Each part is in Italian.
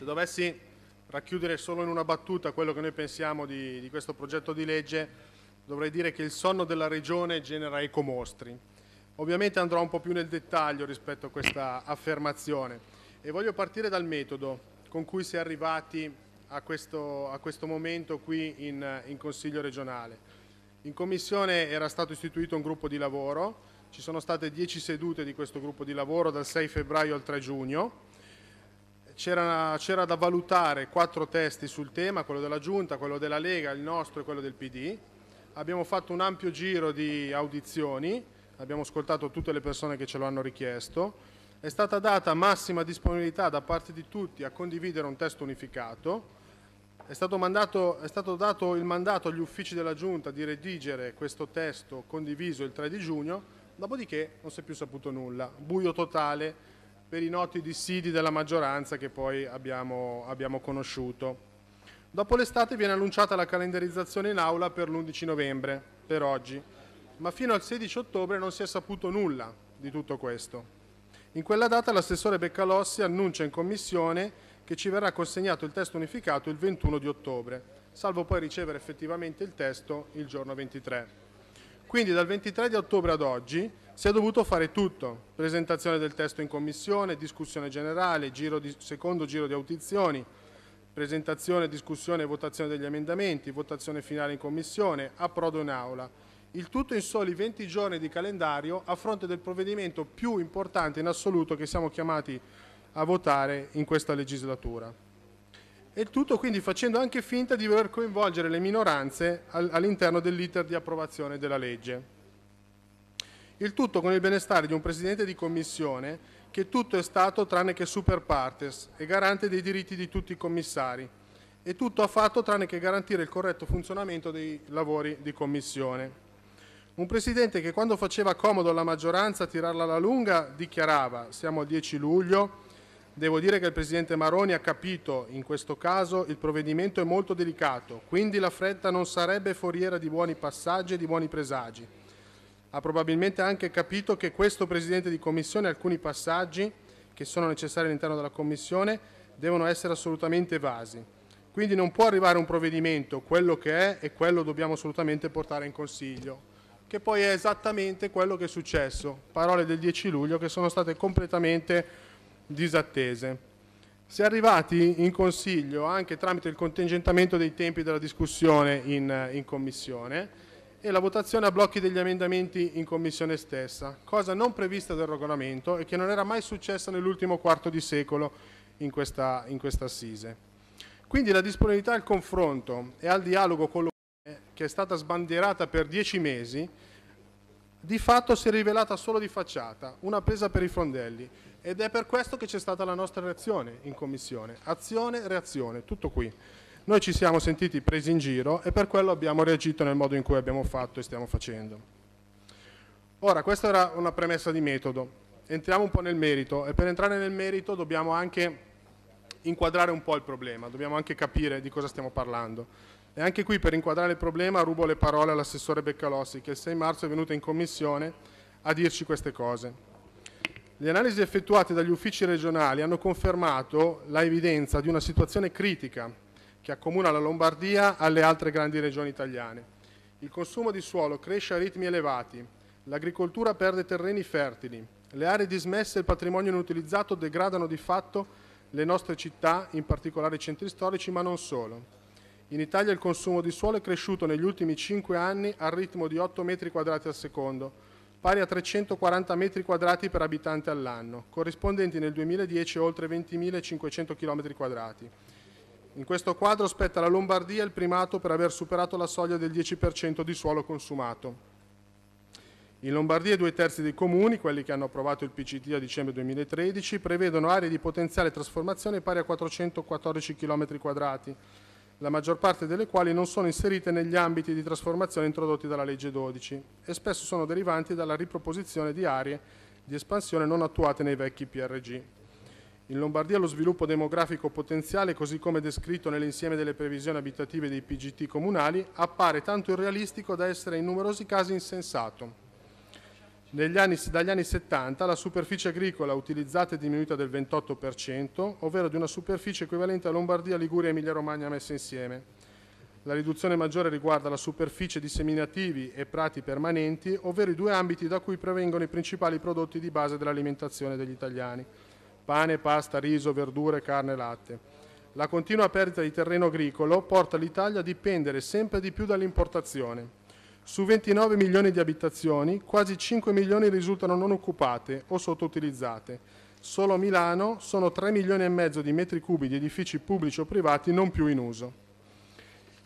Se dovessi racchiudere solo in una battuta quello che noi pensiamo di, di questo progetto di legge, dovrei dire che il sonno della Regione genera ecomostri. Ovviamente andrò un po' più nel dettaglio rispetto a questa affermazione e voglio partire dal metodo con cui si è arrivati a questo, a questo momento qui in, in Consiglio regionale. In Commissione era stato istituito un gruppo di lavoro, ci sono state 10 sedute di questo gruppo di lavoro dal 6 febbraio al 3 giugno, c'era da valutare quattro testi sul tema, quello della Giunta, quello della Lega, il nostro e quello del PD. Abbiamo fatto un ampio giro di audizioni, abbiamo ascoltato tutte le persone che ce lo hanno richiesto. È stata data massima disponibilità da parte di tutti a condividere un testo unificato. È stato, mandato, è stato dato il mandato agli uffici della Giunta di redigere questo testo condiviso il 3 di giugno, dopodiché non si è più saputo nulla. Buio totale, per i noti dissidi della maggioranza che poi abbiamo, abbiamo conosciuto. Dopo l'estate viene annunciata la calendarizzazione in aula per l'11 novembre, per oggi, ma fino al 16 ottobre non si è saputo nulla di tutto questo. In quella data l'assessore Beccalossi annuncia in commissione che ci verrà consegnato il testo unificato il 21 di ottobre, salvo poi ricevere effettivamente il testo il giorno 23. Quindi dal 23 di ottobre ad oggi si è dovuto fare tutto, presentazione del testo in commissione, discussione generale, giro di, secondo giro di audizioni, presentazione, discussione e votazione degli emendamenti, votazione finale in commissione, approdo in aula. Il tutto in soli 20 giorni di calendario a fronte del provvedimento più importante in assoluto che siamo chiamati a votare in questa legislatura. E il tutto quindi facendo anche finta di voler coinvolgere le minoranze all'interno dell'iter di approvazione della legge. Il tutto con il benestare di un Presidente di Commissione che tutto è stato tranne che super partes e garante dei diritti di tutti i commissari e tutto ha fatto tranne che garantire il corretto funzionamento dei lavori di Commissione. Un Presidente che quando faceva comodo alla maggioranza tirarla alla lunga dichiarava siamo al 10 luglio, Devo dire che il Presidente Maroni ha capito, in questo caso il provvedimento è molto delicato, quindi la fretta non sarebbe foriera di buoni passaggi e di buoni presagi ha probabilmente anche capito che questo Presidente di Commissione, alcuni passaggi che sono necessari all'interno della Commissione, devono essere assolutamente evasi. Quindi non può arrivare un provvedimento, quello che è, e quello dobbiamo assolutamente portare in Consiglio, che poi è esattamente quello che è successo, parole del 10 luglio che sono state completamente disattese. Si è arrivati in Consiglio anche tramite il contingentamento dei tempi della discussione in, in Commissione, e la votazione a blocchi degli emendamenti in commissione stessa, cosa non prevista dal regolamento e che non era mai successa nell'ultimo quarto di secolo in questa, in questa assise. Quindi la disponibilità al confronto e al dialogo con l'opinione, che è stata sbandierata per dieci mesi, di fatto si è rivelata solo di facciata, una presa per i fondelli ed è per questo che c'è stata la nostra reazione in commissione, azione, reazione, tutto qui. Noi ci siamo sentiti presi in giro e per quello abbiamo reagito nel modo in cui abbiamo fatto e stiamo facendo. Ora, questa era una premessa di metodo. Entriamo un po' nel merito e per entrare nel merito dobbiamo anche inquadrare un po' il problema, dobbiamo anche capire di cosa stiamo parlando. E anche qui per inquadrare il problema rubo le parole all'assessore Beccalossi che il 6 marzo è venuto in commissione a dirci queste cose. Le analisi effettuate dagli uffici regionali hanno confermato l'evidenza di una situazione critica che accomuna la Lombardia alle altre grandi regioni italiane. Il consumo di suolo cresce a ritmi elevati, l'agricoltura perde terreni fertili, le aree dismesse e il patrimonio inutilizzato degradano di fatto le nostre città, in particolare i centri storici, ma non solo. In Italia il consumo di suolo è cresciuto negli ultimi 5 anni al ritmo di 8 metri quadrati al secondo, pari a 340 metri quadrati per abitante all'anno, corrispondenti nel 2010 a oltre 20.500 km quadrati in questo quadro spetta alla Lombardia il primato per aver superato la soglia del 10% di suolo consumato. In Lombardia due terzi dei comuni, quelli che hanno approvato il PCT a dicembre 2013, prevedono aree di potenziale trasformazione pari a 414 km quadrati, la maggior parte delle quali non sono inserite negli ambiti di trasformazione introdotti dalla legge 12 e spesso sono derivanti dalla riproposizione di aree di espansione non attuate nei vecchi PRG. In Lombardia lo sviluppo demografico potenziale, così come descritto nell'insieme delle previsioni abitative dei PGT comunali, appare tanto irrealistico da essere in numerosi casi insensato. Anni, dagli anni 70 la superficie agricola utilizzata è diminuita del 28%, ovvero di una superficie equivalente a Lombardia, Liguria e Emilia-Romagna messe insieme. La riduzione maggiore riguarda la superficie di seminativi e prati permanenti, ovvero i due ambiti da cui provengono i principali prodotti di base dell'alimentazione degli italiani pane, pasta, riso, verdure, carne e latte. La continua perdita di terreno agricolo porta l'Italia a dipendere sempre di più dall'importazione. Su 29 milioni di abitazioni, quasi 5 milioni risultano non occupate o sottoutilizzate. Solo a Milano sono 3 milioni e mezzo di metri cubi di edifici pubblici o privati non più in uso.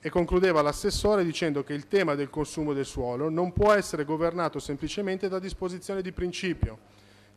E concludeva l'assessore dicendo che il tema del consumo del suolo non può essere governato semplicemente da disposizioni di principio,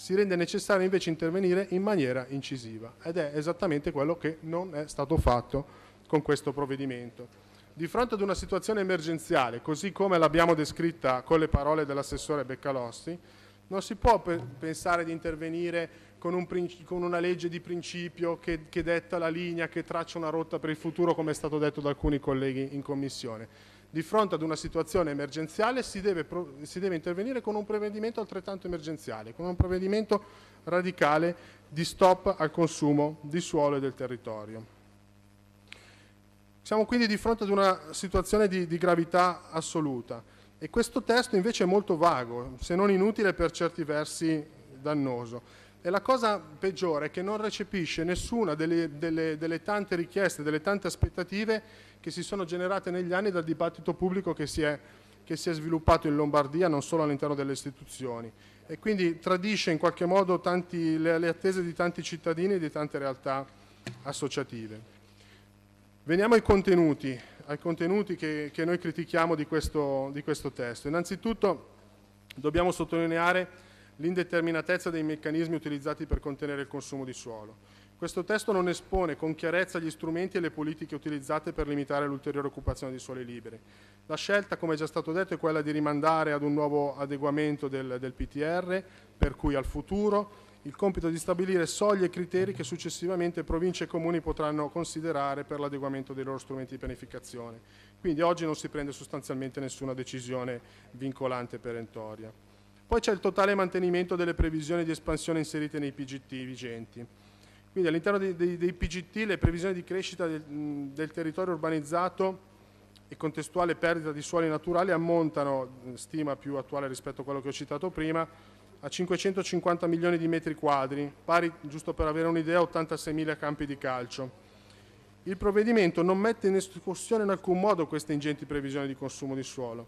si rende necessario invece intervenire in maniera incisiva ed è esattamente quello che non è stato fatto con questo provvedimento. Di fronte ad una situazione emergenziale, così come l'abbiamo descritta con le parole dell'assessore Beccalossi, non si può pensare di intervenire con, un, con, una legge di principio che, che detta la linea, che traccia una rotta per il futuro, come è stato detto da alcuni colleghi in Commissione di fronte ad una situazione emergenziale si deve, si deve intervenire con un provvedimento altrettanto emergenziale, con un provvedimento radicale di stop al consumo di suolo e del territorio. Siamo quindi di fronte ad una situazione di, di, gravità assoluta e questo testo invece è molto vago, se non inutile per certi versi dannoso. E la cosa peggiore è che non recepisce nessuna delle, delle, delle tante richieste, delle tante aspettative che si sono generate negli anni dal dibattito pubblico che si è, che si è sviluppato in Lombardia, non solo all'interno delle istituzioni. E quindi tradisce in qualche modo tanti, le, le attese di tanti cittadini e di tante realtà associative. Veniamo ai contenuti, ai contenuti che, che noi critichiamo di questo, di questo testo. Innanzitutto dobbiamo sottolineare l'indeterminatezza dei meccanismi utilizzati per contenere il consumo di suolo. Questo testo non espone con chiarezza gli strumenti e le politiche utilizzate per limitare l'ulteriore occupazione di suoli liberi. La scelta, come è già stato detto, è quella di rimandare ad un nuovo adeguamento del, del PTR, per cui al futuro il compito di stabilire soglie e criteri che successivamente province e comuni potranno considerare per l'adeguamento dei loro strumenti di pianificazione. Quindi oggi non si prende sostanzialmente nessuna decisione vincolante e perentoria. Poi c'è il totale mantenimento delle previsioni di espansione inserite nei PGT vigenti. Quindi all'interno dei, dei, dei, PGT le previsioni di crescita del, del, territorio urbanizzato e contestuale perdita di suoli naturali ammontano, stima più attuale rispetto a quello che ho citato prima, a 550 milioni di metri quadri, pari, giusto per avere un'idea, a 86 mila campi di calcio. Il provvedimento non mette in discussione in alcun modo queste ingenti previsioni di consumo di suolo,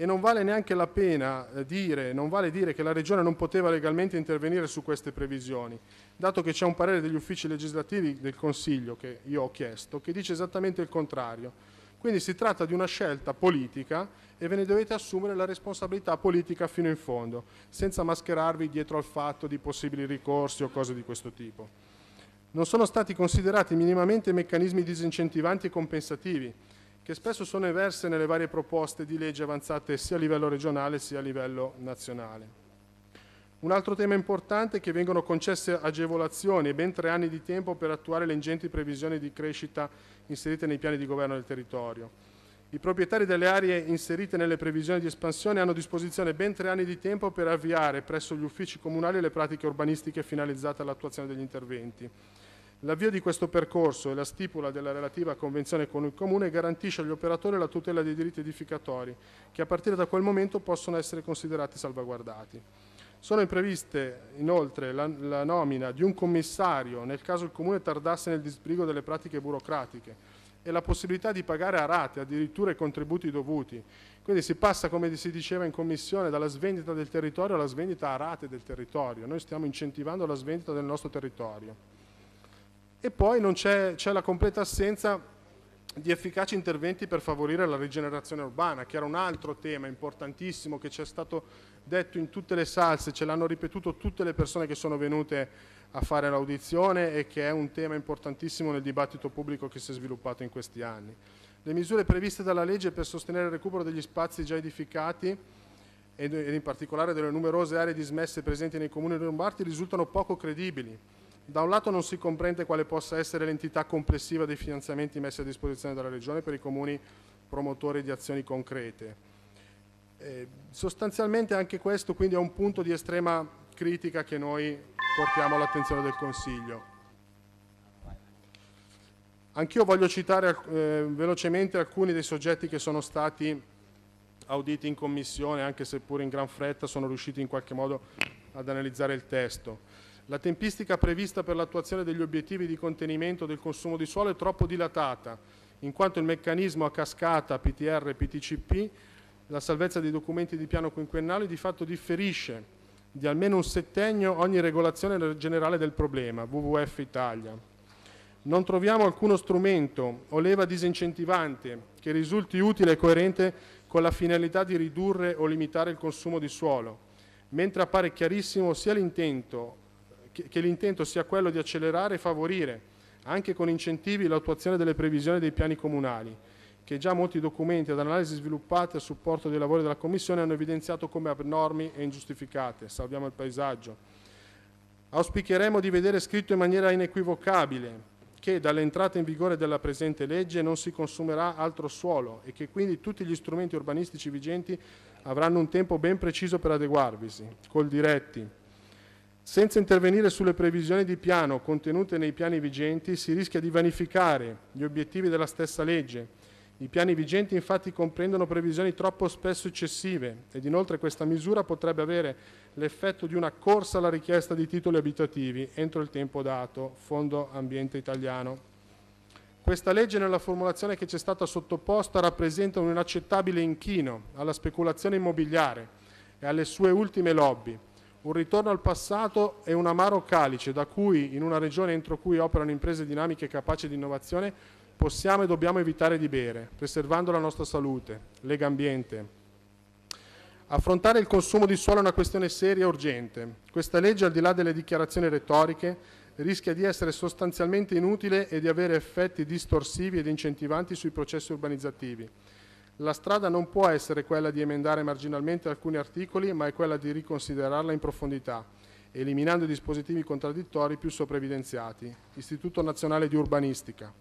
e non vale neanche la pena eh, dire, non vale dire che la Regione non poteva legalmente intervenire su queste previsioni, dato che c'è un parere degli uffici legislativi del Consiglio che io ho chiesto, che dice esattamente il contrario. Quindi si tratta di una scelta politica e ve ne dovete assumere la responsabilità politica fino in fondo, senza mascherarvi dietro al fatto di possibili ricorsi o cose di questo tipo. Non sono stati considerati minimamente meccanismi disincentivanti e compensativi, che spesso sono emerse nelle varie proposte di legge avanzate sia a livello regionale sia a livello nazionale. Un altro tema importante è che vengono concesse agevolazioni e ben tre anni di tempo per attuare le ingenti previsioni di crescita inserite nei piani di governo del territorio. I proprietari delle aree inserite nelle previsioni di espansione hanno a disposizione ben tre anni di tempo per avviare presso gli uffici comunali le pratiche urbanistiche finalizzate all'attuazione degli interventi. L'avvio di questo percorso e la stipula della relativa convenzione con il Comune garantisce agli operatori la tutela dei diritti edificatori, che a partire da quel momento possono essere considerati salvaguardati. Sono impreviste inoltre la, la nomina di un commissario nel caso il Comune tardasse nel disbrigo delle pratiche burocratiche e la possibilità di pagare a rate addirittura i contributi dovuti. Quindi si passa, come si diceva in commissione, dalla svendita del territorio alla svendita a rate del territorio. Noi stiamo incentivando la svendita del nostro territorio. E poi c'è la completa assenza di efficaci interventi per favorire la rigenerazione urbana, che era un altro tema importantissimo che ci è stato detto in tutte le salse, ce l'hanno ripetuto tutte le persone che sono venute a fare l'audizione e che è un tema importantissimo nel dibattito pubblico che si è sviluppato in questi anni. Le misure previste dalla legge per sostenere il recupero degli spazi già edificati ed in particolare delle numerose aree dismesse presenti nei comuni lombardi risultano poco credibili da un lato non si comprende quale possa essere l'entità complessiva dei finanziamenti messi a disposizione dalla Regione per i comuni promotori di azioni concrete. Eh, sostanzialmente anche questo quindi è un punto di estrema critica che noi portiamo all'attenzione del Consiglio. Anch'io voglio citare eh, velocemente alcuni dei soggetti che sono stati auditi in commissione, anche se pure in gran fretta sono riusciti in qualche modo ad analizzare il testo. La tempistica prevista per l'attuazione degli obiettivi di contenimento del consumo di suolo è troppo dilatata, in quanto il meccanismo a cascata PTR e PTCP, la salvezza dei documenti di piano quinquennale, di fatto differisce di almeno un settennio ogni regolazione generale del problema, WWF Italia. Non troviamo alcuno strumento o leva disincentivante che risulti utile e coerente con la finalità di ridurre o limitare il consumo di suolo, mentre appare chiarissimo sia l'intento che, che l'intento sia quello di accelerare e favorire, anche con incentivi, l'attuazione delle previsioni dei piani comunali, che già molti documenti ad analisi sviluppate a supporto dei lavori della Commissione hanno evidenziato come abnormi e ingiustificate. Salviamo il paesaggio. Auspicheremo di vedere scritto in maniera inequivocabile che dall'entrata in vigore della presente legge non si consumerà altro suolo e che quindi tutti gli strumenti urbanistici vigenti avranno un tempo ben preciso per adeguarvisi, col diretti, senza intervenire sulle previsioni di piano contenute nei piani vigenti si rischia di vanificare gli obiettivi della stessa legge. I piani vigenti infatti comprendono previsioni troppo spesso eccessive ed inoltre questa misura potrebbe avere l'effetto di una corsa alla richiesta di titoli abitativi entro il tempo dato, Fondo Ambiente Italiano. Questa legge nella formulazione che ci è stata sottoposta rappresenta un inaccettabile inchino alla speculazione immobiliare e alle sue ultime lobby un ritorno al passato è un amaro calice da cui, in una regione entro cui operano imprese dinamiche capaci di innovazione, possiamo e dobbiamo evitare di bere, preservando la nostra salute, lega ambiente. Affrontare il consumo di suolo è una questione seria e urgente. Questa legge, al di là delle dichiarazioni retoriche, rischia di essere sostanzialmente inutile e di avere effetti distorsivi ed incentivanti sui processi urbanizzativi la strada non può essere quella di emendare marginalmente alcuni articoli, ma è quella di riconsiderarla in profondità, eliminando i dispositivi contraddittori più sopravvidenziati. Istituto Nazionale di Urbanistica.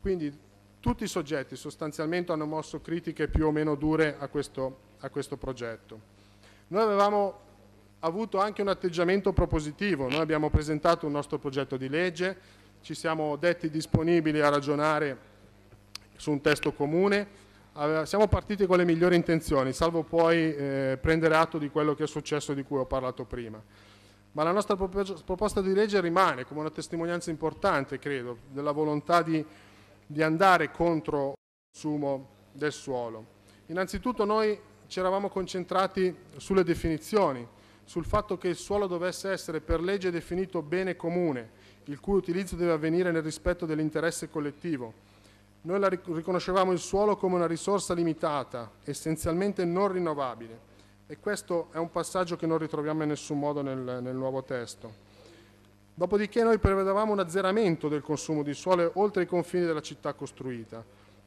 Quindi tutti i soggetti sostanzialmente hanno mosso critiche più o meno dure a questo, a questo progetto. Noi avevamo avuto anche un atteggiamento propositivo, noi abbiamo presentato un nostro progetto di legge, ci siamo detti disponibili a ragionare su un testo comune, siamo partiti con le migliori intenzioni, salvo poi eh, prendere atto di quello che è successo di cui ho parlato prima. Ma la nostra proposta di legge rimane come una testimonianza importante, credo, della volontà di, di andare contro il consumo del suolo. Innanzitutto noi ci eravamo concentrati sulle definizioni, sul fatto che il suolo dovesse essere per legge definito bene comune, il cui utilizzo deve avvenire nel rispetto dell'interesse collettivo noi la riconoscevamo il suolo come una risorsa limitata, essenzialmente non rinnovabile e questo è un passaggio che non ritroviamo in nessun modo nel, nel nuovo testo. Dopodiché noi prevedevamo un azzeramento del consumo di suolo oltre i confini della città costruita.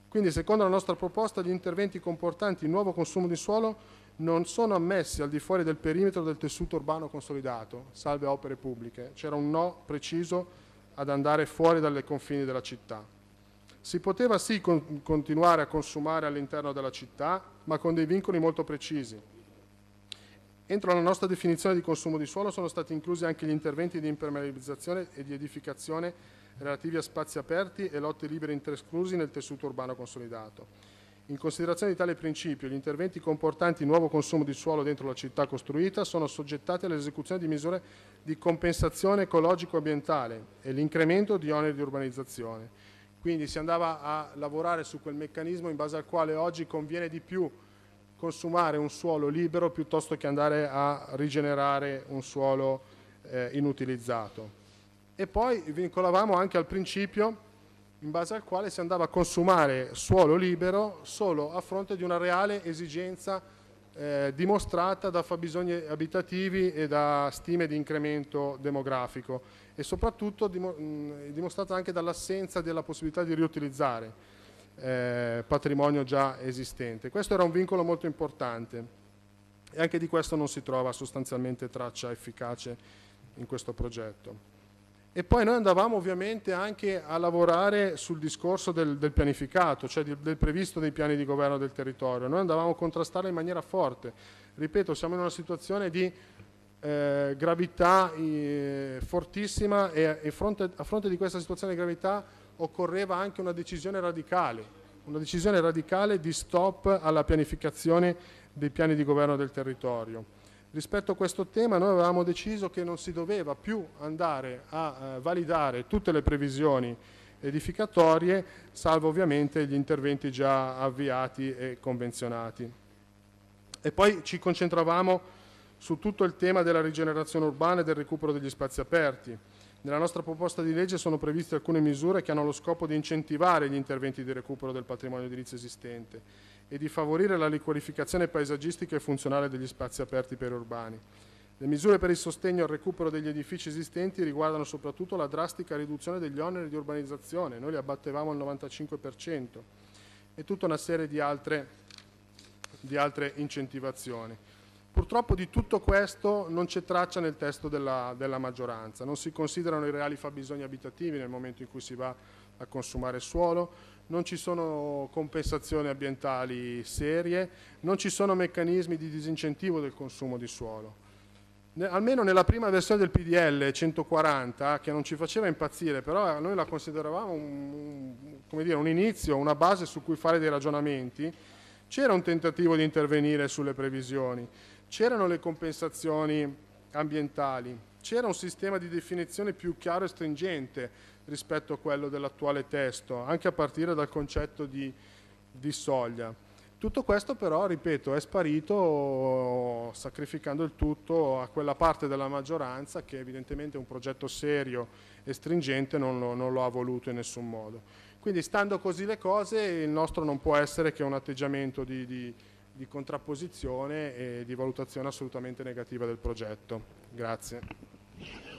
Quindi secondo la nostra proposta gli interventi comportanti nuovo consumo di suolo non sono ammessi al di fuori del perimetro del tessuto urbano consolidato, salve opere pubbliche. C'era un no preciso ad andare fuori dalle confini della città. Si poteva sì con continuare a consumare all'interno della città, ma con dei vincoli molto precisi. Entro la nostra definizione di consumo di suolo sono stati inclusi anche gli interventi di impermeabilizzazione e di edificazione relativi a spazi aperti e lotte liberi interesclusi nel tessuto urbano consolidato. In considerazione di tale principio, gli interventi comportanti nuovo consumo di suolo dentro la città costruita sono soggettati all'esecuzione di misure di compensazione ecologico-ambientale e l'incremento di oneri di urbanizzazione. Quindi si andava a lavorare su quel meccanismo in base al quale oggi conviene di più consumare un suolo libero piuttosto che andare a rigenerare un suolo eh, inutilizzato. E poi vincolavamo anche al principio in base al quale si andava a consumare suolo libero solo a fronte di una reale esigenza eh, dimostrata da fabbisogni abitativi e da stime di incremento demografico e soprattutto dim dimostrata anche dall'assenza della possibilità di riutilizzare eh, patrimonio già esistente. Questo era un vincolo molto importante e anche di questo non si trova sostanzialmente traccia efficace in questo progetto. E poi noi andavamo ovviamente anche a lavorare sul discorso del, del pianificato, cioè di, del previsto dei piani di governo del territorio. Noi andavamo a contrastarlo in maniera forte. Ripeto, siamo in una situazione di eh, gravità eh, fortissima e, e fronte, a fronte di questa situazione di gravità occorreva anche una decisione radicale, una decisione radicale di stop alla pianificazione dei piani di governo del territorio rispetto a questo tema noi avevamo deciso che non si doveva più andare a eh, validare tutte le previsioni edificatorie, salvo ovviamente gli interventi già avviati e convenzionati. E poi ci concentravamo su tutto il tema della rigenerazione urbana e del recupero degli spazi aperti, nella nostra proposta di legge sono previste alcune misure che hanno lo scopo di incentivare gli interventi di recupero del patrimonio edilizio esistente e di favorire la riqualificazione paesaggistica e funzionale degli spazi aperti periurbani. Le misure per il sostegno al recupero degli edifici esistenti riguardano soprattutto la drastica riduzione degli oneri di urbanizzazione, noi li abbattevamo al 95%, e tutta una serie di altre, di altre incentivazioni. Purtroppo di tutto questo non c'è traccia nel testo della, della, maggioranza, non si considerano i reali fabbisogni abitativi nel momento in cui si va a consumare suolo, non ci sono compensazioni ambientali serie, non ci sono meccanismi di disincentivo del consumo di suolo. Ne, almeno nella prima versione del PDL 140, che non ci faceva impazzire, però noi la consideravamo un, un, dire, un inizio, una base su cui fare dei ragionamenti, c'era un tentativo di intervenire sulle previsioni C'erano le compensazioni ambientali, c'era un sistema di definizione più chiaro e stringente rispetto a quello dell'attuale testo, anche a partire dal concetto di, di soglia. Tutto questo però, ripeto, è sparito sacrificando il tutto a quella parte della maggioranza che evidentemente un progetto serio e stringente non lo, non lo ha voluto in nessun modo. Quindi stando così le cose il nostro non può essere che un atteggiamento di, di di contrapposizione e di valutazione assolutamente negativa del progetto. Grazie.